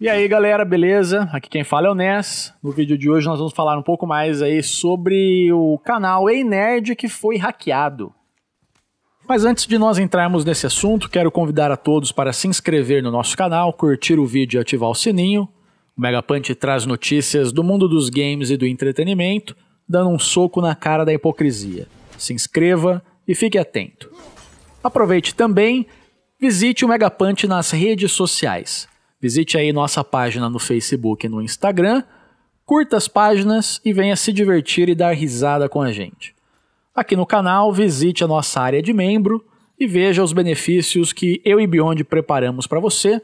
E aí galera, beleza? Aqui quem fala é o Ness. No vídeo de hoje nós vamos falar um pouco mais aí sobre o canal Ei Nerd que foi hackeado. Mas antes de nós entrarmos nesse assunto, quero convidar a todos para se inscrever no nosso canal, curtir o vídeo e ativar o sininho. O Megapunch traz notícias do mundo dos games e do entretenimento, dando um soco na cara da hipocrisia. Se inscreva e fique atento. Aproveite também, visite o Megapunch nas redes sociais. Visite aí nossa página no Facebook e no Instagram, curta as páginas e venha se divertir e dar risada com a gente. Aqui no canal, visite a nossa área de membro e veja os benefícios que eu e Beyond preparamos para você.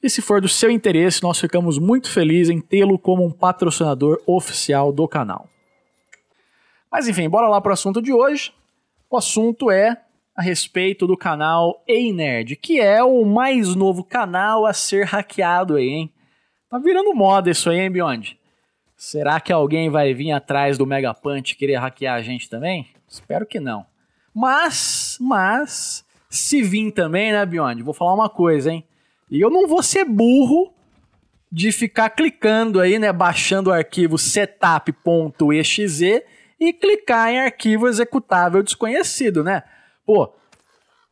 E se for do seu interesse, nós ficamos muito felizes em tê-lo como um patrocinador oficial do canal. Mas enfim, bora lá para o assunto de hoje. O assunto é a respeito do canal Ei Nerd, que é o mais novo canal a ser hackeado aí, hein? Tá virando moda isso aí, hein, Beyond? Será que alguém vai vir atrás do Mega Punch querer hackear a gente também? Espero que não. Mas, mas, se vir também, né, Beyond? Vou falar uma coisa, hein? E eu não vou ser burro de ficar clicando aí, né, baixando o arquivo setup.exe e clicar em arquivo executável desconhecido, né? pô,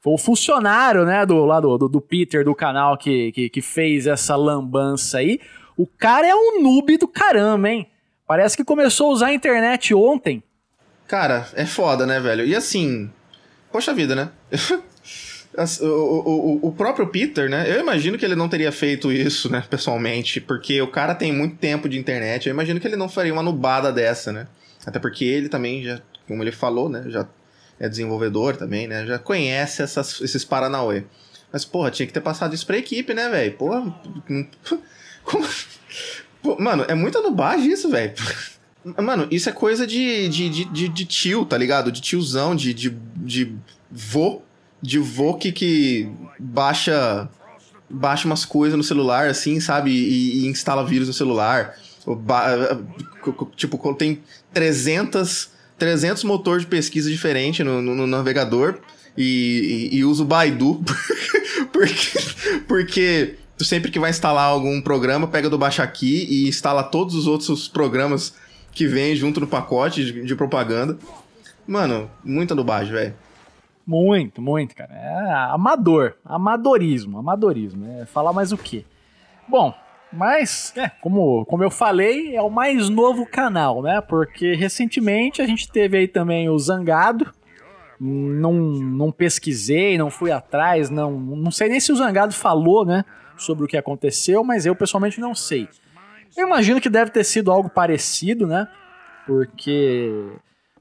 foi o funcionário, né, do lado do, do, Peter do canal que, que, que, fez essa lambança aí. O cara é um noob do caramba, hein? Parece que começou a usar a internet ontem. Cara, é foda, né, velho? E assim, poxa vida, né? o, o, o, o próprio Peter, né? Eu imagino que ele não teria feito isso, né, pessoalmente, porque o cara tem muito tempo de internet. Eu imagino que ele não faria uma nubada dessa, né? Até porque ele também já, como ele falou, né, já é desenvolvedor também, né? Já conhece essas, esses Paranauê. Mas, porra, tinha que ter passado isso pra equipe, né, velho? Porra, hum, como. Mano, é muita nubagem isso, velho. Mano, isso é coisa de, de, de, de, tio, tá ligado? De tiozão, de, de, de vô. De vô que, que baixa, baixa umas coisas no celular, assim, sabe? E, e instala vírus no celular. Eh, eh, tipo, tem 300 300 motores de pesquisa diferente no, no, no navegador e, e, e, uso o Baidu porque, porque tu sempre que vai instalar algum programa, pega do baixa aqui e instala todos os outros programas que vem junto no pacote de, de propaganda. Mano, muita dubagem, velho. Muito, muito, cara. É amador. Amadorismo, amadorismo. É falar mais o quê? Bom, mas, é, como, como eu falei, é o mais novo canal, né? Porque recentemente a gente teve aí também o Zangado. Não, não pesquisei, não fui atrás, não, não sei nem se o Zangado falou, né? Sobre o que aconteceu, mas eu pessoalmente não sei. Eu imagino que deve ter sido algo parecido, né? Porque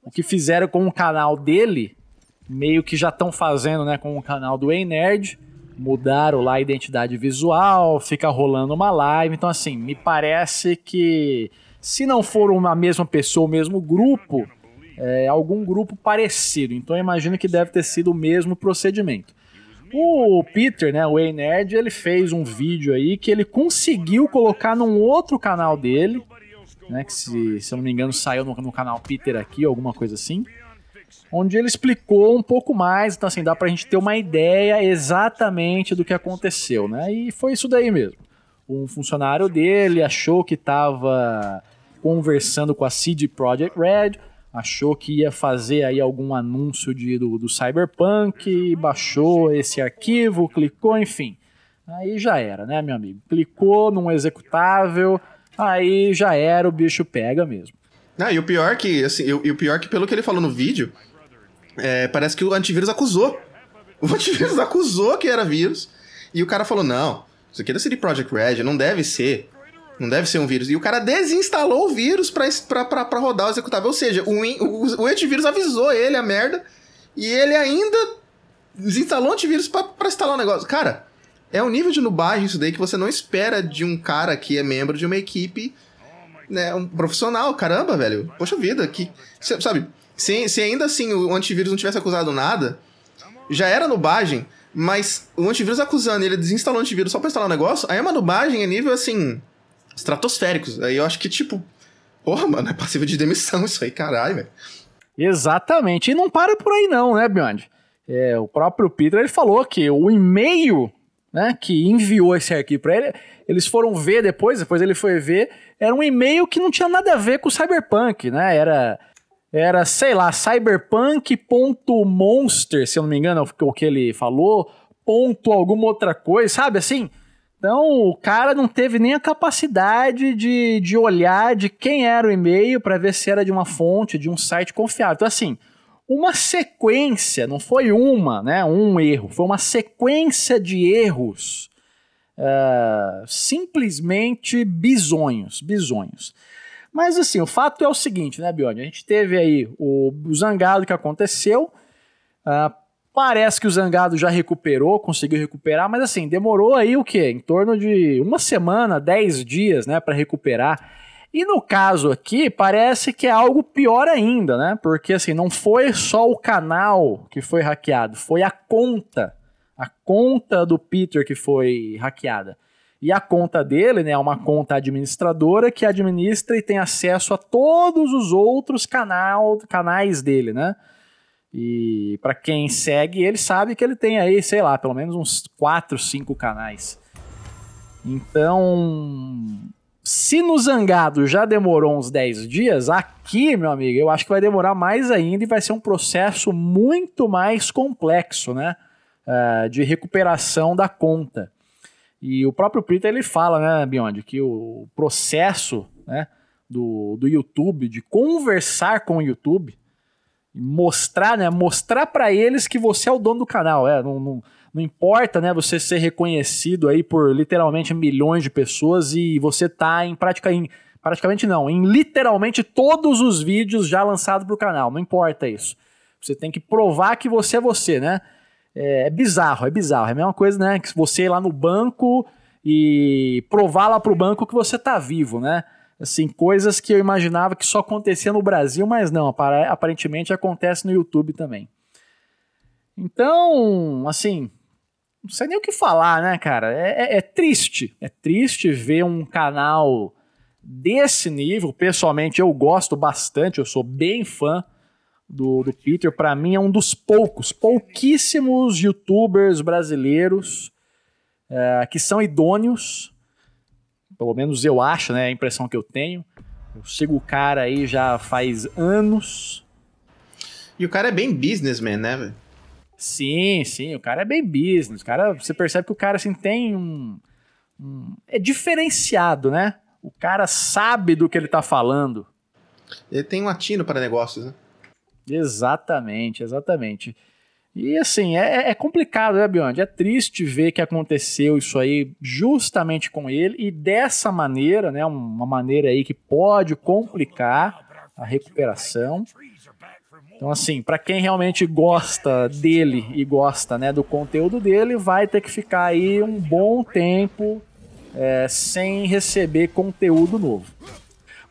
o que fizeram com o canal dele, meio que já estão fazendo, né? Com o canal do Ei Nerd mudaram lá a identidade visual, fica rolando uma live. Então, assim, me parece que se não for uma mesma pessoa, o mesmo grupo, é, algum grupo parecido. Então, eu imagino que deve ter sido o mesmo procedimento. O Peter, né, o Nerd, ele fez um vídeo aí que ele conseguiu colocar num outro canal dele, né, que se, se eu não me engano saiu no, no canal Peter aqui, alguma coisa assim onde ele explicou um pouco mais, então assim, dá pra gente ter uma ideia exatamente do que aconteceu, né? E foi isso daí mesmo. Um funcionário dele achou que estava conversando com a CD Projekt Red, achou que ia fazer aí algum anúncio de, do, do Cyberpunk, baixou esse arquivo, clicou, enfim. Aí já era, né, meu amigo? Clicou num executável, aí já era, o bicho pega mesmo. Ah, e o pior que, assim, e, o pior que, pelo que ele falou no vídeo, é, parece que o antivírus acusou. O antivírus acusou que era vírus. E o cara falou: não, isso aqui é da CD Project Red, não deve ser. Não deve ser um vírus. E o cara desinstalou o vírus pra, pra, pra, pra rodar o executável. Ou seja, o, o, o antivírus avisou ele a merda. E ele ainda desinstalou o antivírus pra, pra instalar o negócio. Cara, é um nível de nubagem isso daí que você não espera de um cara que é membro de uma equipe né, um profissional, caramba, velho. Poxa vida, que. Sabe, se, se ainda assim o antivírus não tivesse acusado nada, já era nubagem, mas o antivírus acusando e ele desinstalou o antivírus só pra instalar o um negócio, aí é uma nubagem a nível assim. estratosféricos. Aí eu acho que, tipo, porra, mano, é passivo de demissão isso aí, caralho, velho. Exatamente. E não para por aí, não, né, Beyond? É, o próprio Peter ele falou que o e-mail né, que enviou esse arquivo para ele, eles foram ver depois, depois ele foi ver, era um e-mail que não tinha nada a ver com Cyberpunk, né? Era era, sei lá, cyberpunk.monster, se eu não me engano, é o que ele falou, ponto alguma outra coisa, sabe assim? Então, o cara não teve nem a capacidade de, de olhar de quem era o e-mail para ver se era de uma fonte, de um site confiável. Então, assim, uma sequência, não foi uma, né, um erro, foi uma sequência de erros uh, simplesmente bizonhos, bizonhos. Mas assim, o fato é o seguinte, né, Bione? A gente teve aí o, o zangado que aconteceu. Uh, parece que o zangado já recuperou, conseguiu recuperar, mas assim, demorou aí o quê? Em torno de uma semana, dez dias, né, para recuperar e no caso aqui, parece que é algo pior ainda, né? Porque assim, não foi só o canal que foi hackeado, foi a conta. A conta do Peter que foi hackeada. E a conta dele, né, é uma conta administradora que administra e tem acesso a todos os outros canal, canais dele, né? E para quem segue, ele sabe que ele tem aí, sei lá, pelo menos uns 4, 5 canais. Então, se no Zangado já demorou uns 10 dias, aqui, meu amigo, eu acho que vai demorar mais ainda e vai ser um processo muito mais complexo, né? Uh, de recuperação da conta. E o próprio Prita ele fala, né, Beyond, que o processo né, do, do YouTube, de conversar com o YouTube, mostrar, né? Mostrar para eles que você é o dono do canal. É, não, não, não, importa, né? Você ser reconhecido aí por literalmente milhões de pessoas e você tá em prática em praticamente não, em literalmente todos os vídeos já lançados pro canal. Não importa isso. Você tem que provar que você é você, né? É, é bizarro, é bizarro. É a mesma coisa, né? Que você ir lá no banco e provar lá pro banco que você tá vivo, né? Assim, coisas que eu imaginava que só acontecia no Brasil, mas não, aparentemente acontece no YouTube também. Então, assim, não sei nem o que falar, né, cara? É, é, é triste. É triste ver um canal desse nível. Pessoalmente, eu gosto bastante, eu sou bem fã do, do Peter. Para mim, é um dos poucos, pouquíssimos youtubers brasileiros é, que são idôneos pelo menos eu acho, né? A impressão que eu tenho. Eu sigo o cara aí já faz anos. E o cara é bem businessman, né, velho? Sim, sim, o cara é bem business. O cara, você percebe que o cara assim tem um, um é diferenciado, né? O cara sabe do que ele tá falando. Ele tem um atino para negócios, né? Exatamente, exatamente. E assim, é, é complicado, né, Biondi? É triste ver que aconteceu isso aí justamente com ele e dessa maneira, né? Uma maneira aí que pode complicar a recuperação. Então, assim, para quem realmente gosta dele e gosta né, do conteúdo dele, vai ter que ficar aí um bom tempo é, sem receber conteúdo novo.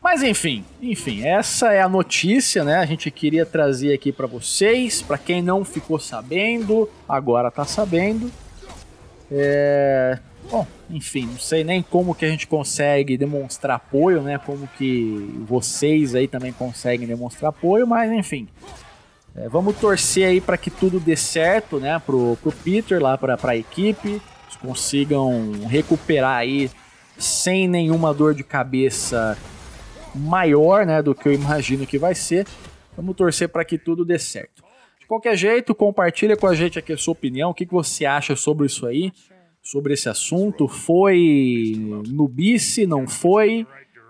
Mas enfim, enfim, essa é a notícia, né? A gente queria trazer aqui para vocês, para quem não ficou sabendo, agora tá sabendo. É... Bom, enfim, não sei nem como que a gente consegue demonstrar apoio, né? Como que vocês aí também conseguem demonstrar apoio, mas enfim. É, vamos torcer aí para que tudo dê certo, né? Pro, pro Peter lá, para a equipe, eles consigam recuperar aí sem nenhuma dor de cabeça maior né, do que eu imagino que vai ser. Vamos torcer para que tudo dê certo. De qualquer jeito, compartilha com a gente aqui a sua opinião, o que, que você acha sobre isso aí, sobre esse assunto. Foi nubice, não foi?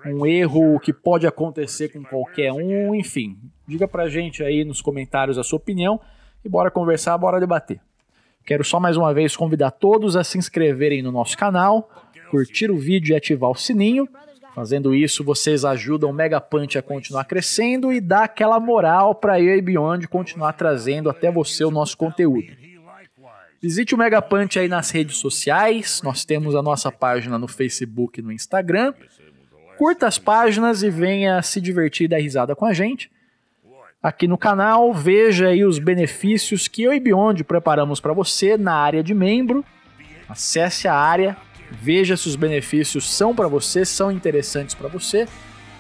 Um erro que pode acontecer com qualquer um, enfim. Diga para a gente aí nos comentários a sua opinião e bora conversar, bora debater. Quero só mais uma vez convidar todos a se inscreverem no nosso canal, curtir o vídeo e ativar o sininho Fazendo isso, vocês ajudam o Megapunch a continuar crescendo e dá aquela moral para e Beyond continuar trazendo até você o nosso conteúdo. Visite o Megapunch aí nas redes sociais, nós temos a nossa página no Facebook e no Instagram. Curta as páginas e venha se divertir e dar risada com a gente. Aqui no canal, veja aí os benefícios que eu e Beyond preparamos para você na área de membro. Acesse a área, veja se os benefícios são para você, são interessantes para você.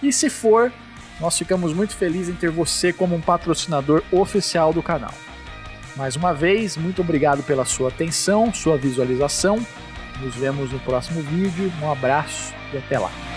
E se for, nós ficamos muito felizes em ter você como um patrocinador oficial do canal. Mais uma vez, muito obrigado pela sua atenção, sua visualização. Nos vemos no próximo vídeo. Um abraço e até lá.